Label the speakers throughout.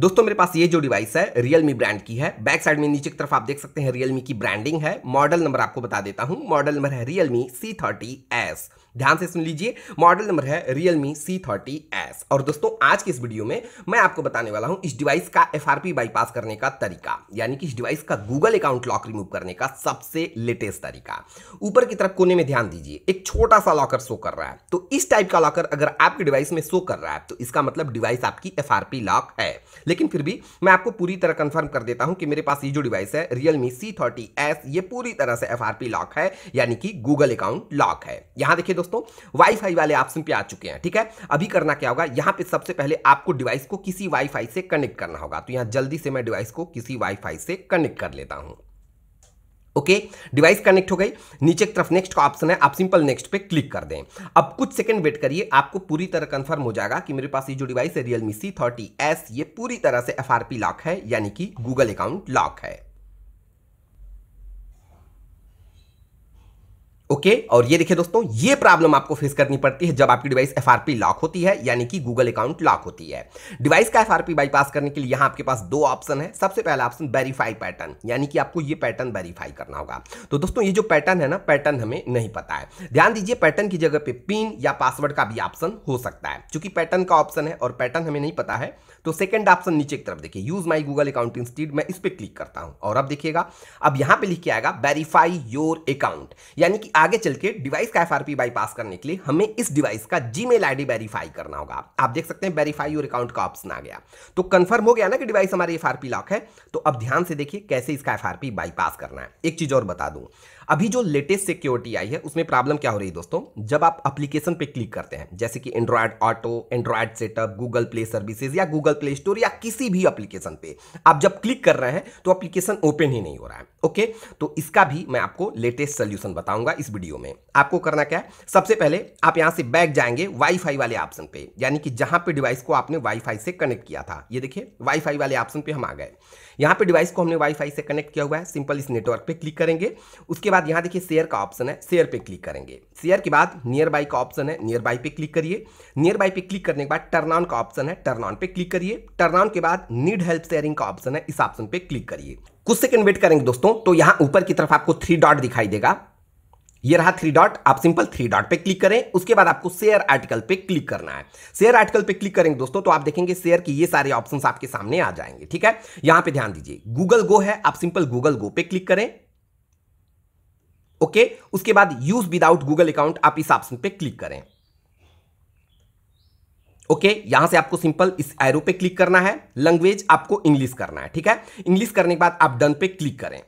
Speaker 1: दोस्तों मेरे पास ये जो डिवाइस है रियलमी ब्रांड की है बैक साइड में नीचे की तरफ आप देख सकते हैं रियलमी की ब्रांडिंग है मॉडल नंबर आपको बता देता हूं मॉडल नंबर है रियलमी सी थर्टी एस ध्यान से सुन लीजिए मॉडल नंबर है सी थर्टी एस और दोस्तों आज की इस वीडियो में मैं आपको बताने वाला हूं इस डिवाइस का एफ बाईपास करने का तरीका यानी कि इस डिवाइस का गूगल अकाउंट लॉक रिमूव करने का सबसे लेटेस्ट तरीका ऊपर की तरफ कोने में ध्यान दीजिए एक छोटा सा लॉकर शो कर रहा है तो इस टाइप का लॉकर अगर आपके डिवाइस में शो कर रहा है तो इसका मतलब डिवाइस आपकी एफ लॉक है लेकिन फिर भी मैं आपको पूरी तरह कंफर्म कर देता हूं कि मेरे पास ये जो डिवाइस है मी सी थर्टी एस ये पूरी तरह से एफ लॉक है यानी कि गूगल अकाउंट लॉक है यहां देखिए दोस्तों वाईफाई वाले ऑप्शन पे आ चुके हैं ठीक है अभी करना क्या होगा यहां पे सबसे पहले आपको डिवाइस को किसी वाईफाई से कनेक्ट करना होगा तो यहां जल्दी से मैं डिवाइस को किसी वाईफाई से कनेक्ट कर लेता हूं ओके डिवाइस कनेक्ट हो गई नीचे की तरफ नेक्स्ट का ऑप्शन है आप सिंपल नेक्स्ट पे क्लिक कर दें अब कुछ सेकंड वेट करिए आपको पूरी तरह कंफर्म हो जाएगा कि मेरे पास ये जो डिवाइस है रियलमी सी थर्टी एस ये पूरी तरह से एफ लॉक है यानी कि गूगल अकाउंट लॉक है ओके okay? और ये देखिए दोस्तों ये प्रॉब्लम आपको फेस करनी पड़ती है जब आपकी डिवाइस एफ लॉक होती है यानी कि गूगल अकाउंट लॉक होती है डिवाइस का एफ बाईपास करने के लिए यहां आपके पास दो ऑप्शन है सबसे पहला ऑप्शन वेरीफाई पैटर्न यानी कि आपको ये पैटर्न वेरीफाई करना होगा तो दोस्तों ये जो पैटर्न है ना पैटर्न हमें नहीं पता है ध्यान दीजिए पैटर्न की जगह पे पिन या पासवर्ड का भी ऑप्शन हो सकता है चूंकि पैटर्न का ऑप्शन है और पैटर्न हमें नहीं पता है तो सेकंड ऑप्शन नीचे की तरफ देखिए use my Google account instead मैं इस पर क्लिक करता हूं और अब देखिएगा अब यहां पर लिख के आएगा वेरीफाई योर अकाउंट यानी कि आगे चल के डिवाइस का एफ बाईपास करने के लिए हमें इस डिवाइस का जी मेल वेरीफाई करना होगा आप देख सकते हैं वेरीफाई योर अकाउंट का ऑप्शन आ गया तो कंफर्म हो गया ना कि डिवाइस हमारी एफआरपी लॉक है तो अब ध्यान से देखिए कैसे इसका एफआरपी बाईपास करना है एक चीज और बता दूं अभी जो लेटेस्ट सिक्योरिटी आई है उसमें प्रॉब्लम क्या हो रही है दोस्तों जब आप एप्लीकेशन पे क्लिक करते हैं जैसे कि Android Auto Android setup Google Play services या गूगल प्ले स्टोर या किसी भी एप्लीकेशन पे आप जब क्लिक कर रहे हैं तो एप्लीकेशन ओपन ही नहीं हो रहा है ओके तो इसका भी मैं आपको लेटेस्ट सोल्यूशन बताऊंगा इस वीडियो में आपको करना क्या है सबसे पहले आप यहां से बैक जाएंगे वाईफाई वाले ऑप्शन पे यानी कि जहां पे डिवाइस को आपने वाईफाई से कनेक्ट किया था ये देखिए वाईफाई वाले ऑप्शन पे हम आ गए यहाँ पे डिवाइस को हमने वाईफाई से कनेक्ट किया हुआ है सिंपल इस नेटवर्क पे क्लिक करेंगे उसके बाद यहाँ देखिए शेयर का ऑप्शन है शेयर पे क्लिक करेंगे शेयर के बाद नियर बाई का ऑप्शन है नियर बाई पे क्लिक करिए नियर बाई पे क्लिक करने के बाद टर्न ऑन का ऑप्शन है टर्न ऑन पे क्लिक करिए टर्न ऑन के बाद नीड हेल्प शेयरिंग का ऑप्शन है इस ऑप्शन पे क्लिक करिए कुछ सेकंड वेट करेंगे दोस्तों तो यहाँ ऊपर की तरफ आपको थ्री डॉट दिखाई देगा ये रहा थ्री डॉट आप सिंपल थ्री डॉट पे क्लिक करें उसके बाद आपको शेयर आर्टिकल पे क्लिक करना है शेयर आर्टिकल पे क्लिक करेंगे दोस्तों तो आप देखेंगे शेयर के ये सारे ऑप्शन आपके सामने आ जाएंगे ठीक है यहां पे ध्यान दीजिए गूगल गो है आप सिंपल गूगल गो पे क्लिक करें ओके उसके बाद यूज विदाउट गूगल अकाउंट आप इस ऑप्शन पे क्लिक करें ओके okay, यहां से आपको सिंपल इस एरो पे क्लिक करना है लैंग्वेज आपको इंग्लिश करना है ठीक है इंग्लिश करने के बाद आप डन पे क्लिक करें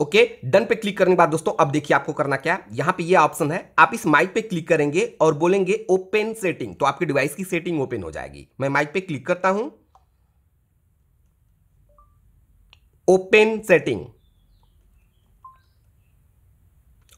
Speaker 1: ओके डन पे क्लिक करने के बाद दोस्तों अब देखिए आपको करना क्या है यहां पे ये ऑप्शन है आप इस माइक पे क्लिक करेंगे और बोलेंगे ओपन सेटिंग तो आपके डिवाइस की सेटिंग ओपन हो जाएगी मैं माइक पे क्लिक करता हूं ओपन सेटिंग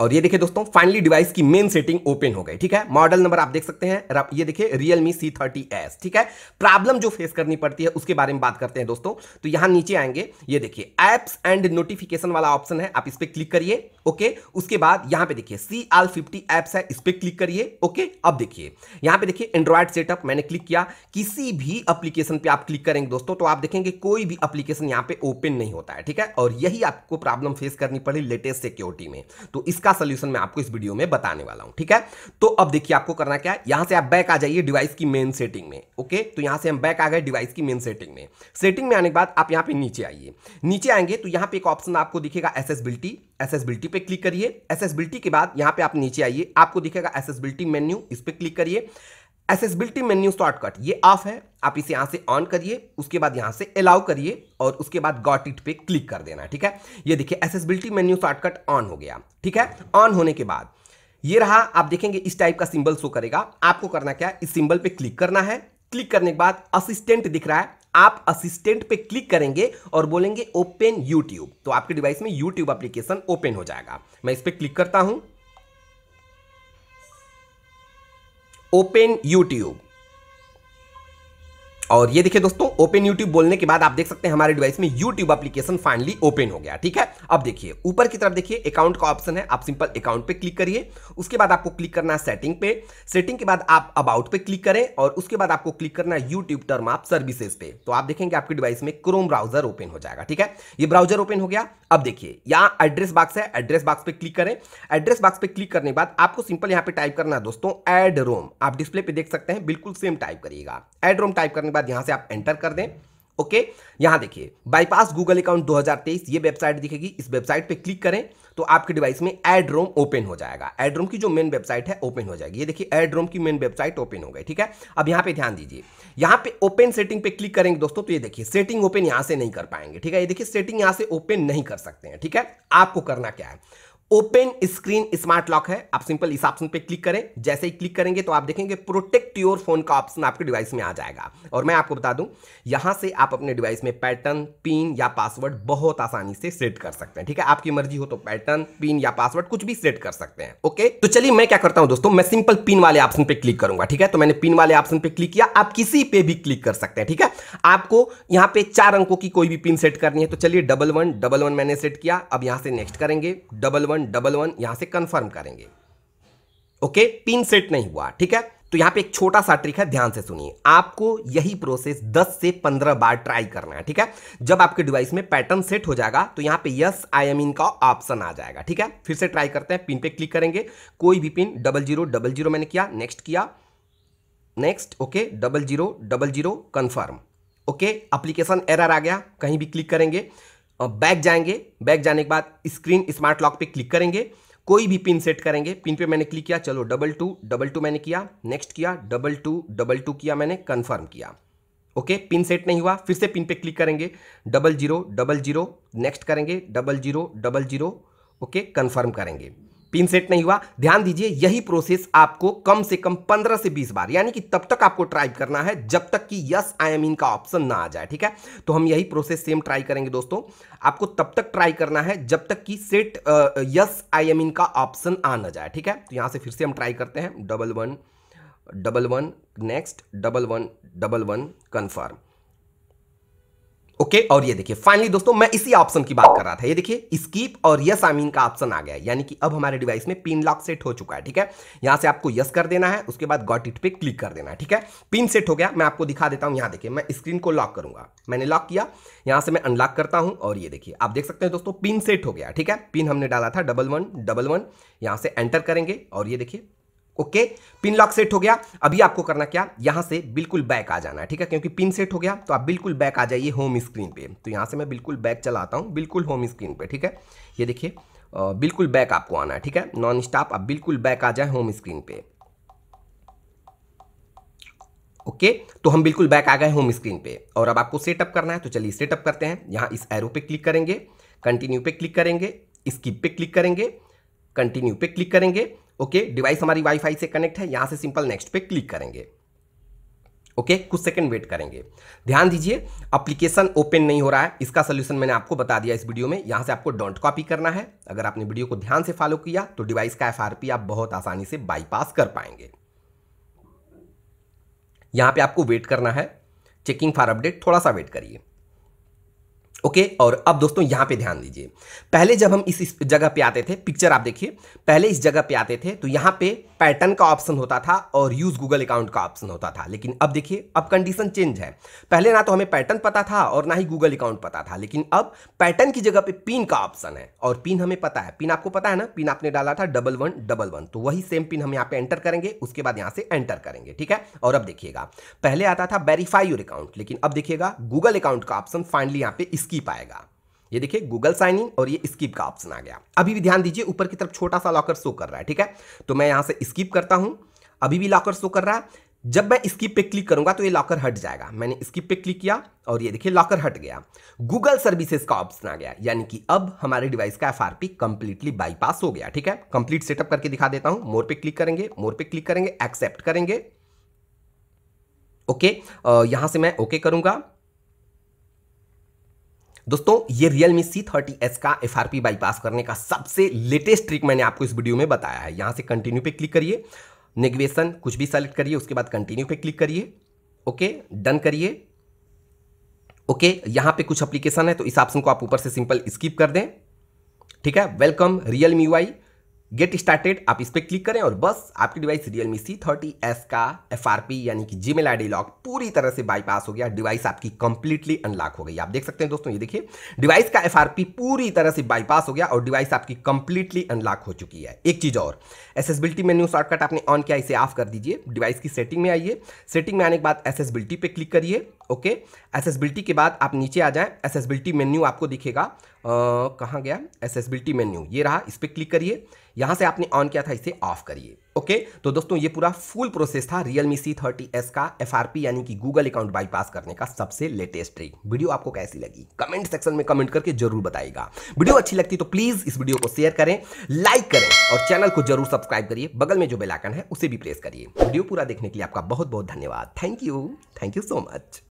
Speaker 1: और ये देखिए दोस्तों फाइनली डिवाइस की मेन सेटिंग ओपन हो गई ठीक है मॉडल नंबर आप देख सकते हैं ये देखिए रियलमी सी थर्टी एस ठीक है प्रॉब्लम जो फेस करनी पड़ती है उसके बारे में बात करते हैं दोस्तों तो यहां नीचे आएंगे ये देखिए एप्स एंड नोटिफिकेशन वाला ऑप्शन है आप इस पर क्लिक करिए ओके उसके बाद यहां पर देखिए सी आल फिफ्टी एप्स है इस पर क्लिक करिए ओके अब देखिए यहां पर देखिए एंड्रॉयड सेटअप मैंने क्लिक किया किसी भी अप्लीकेशन पर आप क्लिक करेंगे दोस्तों तो आप देखेंगे कोई भी अप्लीकेशन यहां पर ओपन नहीं होता है ठीक है और यही आपको प्रॉब्लम फेस करनी पड़ी लेटेस्ट सिक्योरिटी में तो इसका इसका सोल्यूशन मैं आपको इस वीडियो में बताने वाला हूं ठीक है तो अब देखिए आपको करना क्या है यहां से आप बैक आ जाइए डिवाइस की मेन सेटिंग में ओके तो यहां से हम बैक आ गए डिवाइस की मेन सेटिंग में सेटिंग में आने के बाद आप यहां पर नीचे आइए नीचे आएंगे तो यहां पर एक ऑप्शन आपको दिखेगा एसेसबिलिटी एसेसबिलिटी पे क्लिक करिए एसेसबिलिटी के बाद यहां पे आप नीचे आइए आपको दिखेगा एसेसबिलिटी मेन्यू इस पर क्लिक करिए एसेसबिलिटी मेन्यू शॉर्टकट ये ऑफ है आप इसे यहां से ऑन करिए उसके बाद यहां से अलाउ करिए और उसके बाद गॉट इट पे क्लिक कर देना ठीक है ये देखिए एसेसबिलिटी मेन्यू शॉर्टकट ऑन हो गया ठीक है ऑन होने के बाद ये रहा आप देखेंगे इस टाइप का सिंबल शो करेगा आपको करना क्या इस सिंबल पे क्लिक करना है क्लिक करने के बाद असिस्टेंट दिख रहा है आप असिस्टेंट पे क्लिक करेंगे और बोलेंगे ओपन यूट्यूब तो आपके डिवाइस में यूट्यूब एप्लीकेशन ओपन हो जाएगा मैं इस पर क्लिक करता हूं ओपन यूट्यूब और ये देखिए दोस्तों ओपन यूट्यूब बोलने के बाद आप देख सकते हैं हमारे डिवाइस में यूट्यूब एप्लीकेशन फाइनली ओपन हो गया ठीक है अब देखिए ऊपर की तरफ देखिए अकाउंट का ऑप्शन है आप सिंपल अकाउंट पे क्लिक करिए उसके बाद आपको क्लिक करना है सेटिंग पे सेटिंग के बाद आप अबाउट पे क्लिक करें और उसके बाद आपको क्लिक करना है यूट्यूब टर्म आप सर्विसेज पे तो आप देखेंगे आपके डिवाइस में क्रोम ब्राउजर ओपन हो जाएगा ठीक है ये ब्राउजर ओपन हो गया अब देखिए यहाँ एड्रेस बाक्स है एड्रेस बाक्स पे क्लिक करें एड्रेस बाक्स पे क्लिक करने के बाद आपको सिंपल यहाँ पे टाइप करना है दोस्तों एड रोम आप डिस्प्ले पे देख सकते हैं बिल्कुल सेम टाइप करिएगा एड रोम टाइप करने बाद यहाँ से आप एंटर कर दें ओके यहाँ देखिए बाईपास गूगल अकाउंट 2023 ये वेबसाइट दिखेगी इस वेबसाइट पे क्लिक करें तो आपके डिवाइस में एड रोम ओपन हो जाएगा एड रोम की जो मेन वेबसाइट है ओपन हो जाएगी ये देखिए एड रोम की मेन वेबसाइट ओपन हो गई ठीक है अब यहाँ पे ध्यान दीजिए यहाँ पे ओपन सेटिंग पे क्लिक करेंगे दोस्तों तो ये देखिए सेटिंग ओपन यहाँ से नहीं कर पाएंगे ठीक है ये देखिए सेटिंग यहाँ से ओपन नहीं कर सकते हैं ठीक है आपको करना क्या है ओपन स्क्रीन स्मार्ट लॉक है आप सिंपल इस ऑप्शन पे क्लिक करें जैसे ही क्लिक करेंगे तो आप देखेंगे प्रोटेक्ट योर फोन का ऑप्शन आपके डिवाइस में आ जाएगा और मैं आपको बता दूं यहां से आप अपने डिवाइस में पैटर्न पिन या पासवर्ड बहुत आसानी से सेट कर सकते हैं ठीक है आपकी मर्जी हो तो पैटर्न पिन या पासवर्ड कुछ भी सेट कर सकते हैं ओके तो चलिए मैं क्या करता हूं दोस्तों मैं सिंपल पिन वाले ऑप्शन पे क्लिक करूंगा ठीक है तो मैंने पिन वाले ऑप्शन पे क्लिक किया आप किसी पे भी क्लिक कर सकते हैं ठीक है आपको यहां पर चार अंकों की कोई भी पिन सेट करनी है तो चलिए डबल वन डबल वन मैंने सेट किया अब यहां से नेक्स्ट करेंगे double one one double one यहां से कंफर्म करेंगे ओके पिन सेट नहीं हुआ ठीक है तो यहां पे एक छोटा सा ट्रिक है ध्यान से सुनिए आपको यही प्रोसेस 10 से 15 बार ट्राई करना है ठीक है जब आपके डिवाइस में पैटर्न सेट हो जाएगा तो यहां पे यस आई एम इन का ऑप्शन आ जाएगा ठीक है फिर से ट्राई करते हैं पिन पे क्लिक करेंगे कोई भी PIN double zero double zero मैंने किया नेक्स्ट किया next okay double zero double zero confirm okay application error आ गया कहीं भी क्लिक करेंगे बैक जाएंगे बैक जाने के बाद स्क्रीन स्मार्ट लॉक पे क्लिक करेंगे कोई भी पिन सेट करेंगे पिन पे मैंने क्लिक किया चलो डबल टू डबल टू मैंने किया नेक्स्ट किया डबल टू डबल टू किया मैंने कन्फर्म किया ओके पिन सेट नहीं हुआ फिर से पिन पे क्लिक करेंगे double zero double zero next करेंगे double zero double zero okay confirm करेंगे पिन सेट नहीं हुआ ध्यान दीजिए यही प्रोसेस आपको कम से कम 15 से 20 बार यानी कि तब तक आपको ट्राई करना है जब तक कि यस आई एम इन का ऑप्शन ना आ जाए ठीक है तो हम यही प्रोसेस सेम ट्राई करेंगे दोस्तों आपको तब तक ट्राई करना है जब तक कि set yes I am in का ऑप्शन आ ना जाए ठीक है तो यहां से फिर से हम ट्राई करते हैं double one double one next double one double one confirm okay okay, और ये देखिए फाइनली दोस्तों मैं इसी ऑप्शन की बात कर रहा था ये देखिए स्कीप और यस आई मीन का ऑप्शन आ गया यानी कि अब हमारे डिवाइस में पिन लॉक सेट हो चुका है ठीक है यहां से आपको यस कर देना है उसके बाद गॉट इट पे क्लिक कर देना है ठीक है पिन सेट हो गया मैं आपको दिखा देता हूं यहां देखिए मैं स्क्रीन को लॉक करूंगा मैंने लॉक किया यहां से मैं अनलॉक करता हूं और ये देखिए आप देख सकते हैं दोस्तों पिन सेट हो गया ठीक है पिन हमने डाला था डबल वन डबल वन यहां से एंटर करेंगे और ये देखिए ओके पिन लॉक सेट हो गया अभी आपको करना क्या यहां से बिल्कुल बैक आ जाना है ठीक है क्योंकि पिन सेट हो गया तो आप बिल्कुल बैक आ जाइए होम स्क्रीन पे तो यहां से मैं बिल्कुल बैक चलाता हूं बिल्कुल होम स्क्रीन पे ठीक है ये देखिए बिल्कुल बैक आपको आना है ठीक है नॉन स्टॉप आप बिल्कुल बैक आ जाए होम स्क्रीन पे ओके तो हम बिल्कुल बैक आ गए होम स्क्रीन पे और अब आपको सेटअप करना है तो चलिए सेटअप करते हैं यहां इस एरो पे क्लिक करेंगे कंटिन्यू पे क्लिक करेंगे स्किप पे क्लिक करेंगे कंटिन्यू पे क्लिक करेंगे ओके डिवाइस हमारी वाईफाई से कनेक्ट है यहां से सिंपल नेक्स्ट पे क्लिक करेंगे ओके okay, कुछ सेकंड वेट करेंगे ध्यान दीजिए एप्लीकेशन ओपन नहीं हो रहा है इसका सोल्यूशन मैंने आपको बता दिया इस वीडियो में यहां से आपको डोंट कॉपी करना है अगर आपने वीडियो को ध्यान से फॉलो किया तो डिवाइस का एफ आप बहुत आसानी से बाईपास कर पाएंगे यहां पे आपको वेट करना है चेकिंग फॉर अपडेट थोड़ा सा वेट करिए ओके okay, और अब दोस्तों यहाँ पे ध्यान दीजिए पहले जब हम इस, इस जगह पे आते थे पिक्चर आप देखिए पहले इस जगह पे आते थे तो यहाँ पे पैटर्न का ऑप्शन होता था और यूज गूगल अकाउंट का ऑप्शन होता था लेकिन अब देखिए अब कंडीशन चेंज है पहले ना तो हमें पैटर्न पता था और ना ही गूगल अकाउंट पता था लेकिन अब पैटर्न की जगह पे पिन का ऑप्शन है और पिन हमें पता है पिन आपको पता है ना पिन आपने डाला था डबल वन डबल वन तो वही सेम पिन हम यहाँ पे एंटर करेंगे उसके बाद यहाँ से एंटर करेंगे ठीक है और अब देखिएगा पहले आता था वेरीफाई योर अकाउंट लेकिन अब देखिएगा गूगल अकाउंट का ऑप्शन फाइनली यहाँ पे स्कीप आएगा ये देखिए गूगल साइन इन और ये स्किप का ऑप्शन आ गया अभी भी ध्यान दीजिए ऊपर की तरफ छोटा सा लॉकर शो कर रहा है ठीक है तो मैं यहां से स्किप करता हूं अभी भी लॉकर शो कर रहा है जब मैं स्किप पे क्लिक करूंगा तो ये लॉकर हट जाएगा मैंने स्किप पे क्लिक किया और ये देखिए लॉकर हट गया गूगल सर्विसेज का ऑप्शन आ गया यानी कि अब हमारे डिवाइस का एफ आर कंप्लीटली बाईपास हो गया ठीक है कंप्लीट सेटअप करके दिखा देता हूं मोर पे क्लिक करेंगे मोर पे क्लिक करेंगे एक्सेप्ट करेंगे ओके यहां से मैं ओके करूंगा दोस्तों ये Realme C30s का FRP बाईपास करने का सबसे लेटेस्ट ट्रिक मैंने आपको इस वीडियो में बताया है यहाँ से कंटिन्यू पे क्लिक करिए नेगवेशन कुछ भी सेलेक्ट करिए उसके बाद कंटिन्यू पे क्लिक करिए ओके डन करिए ओके यहाँ पे कुछ एप्लीकेशन है तो इस ऑप्शन को आप ऊपर से सिंपल स्किप कर दें ठीक है वेलकम रियल मी वाई गेट स्टार्टेड आप इस पर क्लिक करें और बस आपकी device Realme C thirty S का एफ आर पी यानी कि Gmail I D lock पूरी तरह से बाईपास हो गया डिवाइस आपकी कंप्लीटली अनलॉक हो गई आप देख सकते हैं दोस्तों ये देखिए डिवाइस का एफ आर पी पूरी तरह से बाईपास हो गया और डिवाइस आपकी कंप्लीटली अनलॉक हो चुकी है एक चीज़ और एसेसबिलिटी मेन्यू शॉर्टकट आपने ऑन किया इसे ऑफ कर दीजिए डिवाइस की सेटिंग में आइए सेटिंग में आने के बाद एसेसबिलिटी पे क्लिक करिए ओके एसेसबिलिटी के बाद आप नीचे आ जाए एसेसबिलिटी मेन्यू आपको दिखेगा कहाँ गया एसेसबिलिटी मेन्यू ये रहा इस पर क्लिक करिए यहाँ से आपने ऑन किया था इसे ऑफ करिए ओके तो दोस्तों ये पूरा फुल प्रोसेस था मी सी थर्टी एस का एफ यानी कि गूगल अकाउंट बाईपास करने का सबसे लेटेस्ट ट्रिक वीडियो आपको कैसी लगी कमेंट सेक्शन में कमेंट करके जरूर बताएगा वीडियो अच्छी लगती तो प्लीज इस वीडियो को शेयर करें लाइक करें और चैनल को जरूर सब्सक्राइब करिए बगल में जो बेलाइकन है उसे भी प्रेस करिए वीडियो पूरा देखने के लिए आपका बहुत बहुत धन्यवाद thank you thank you so much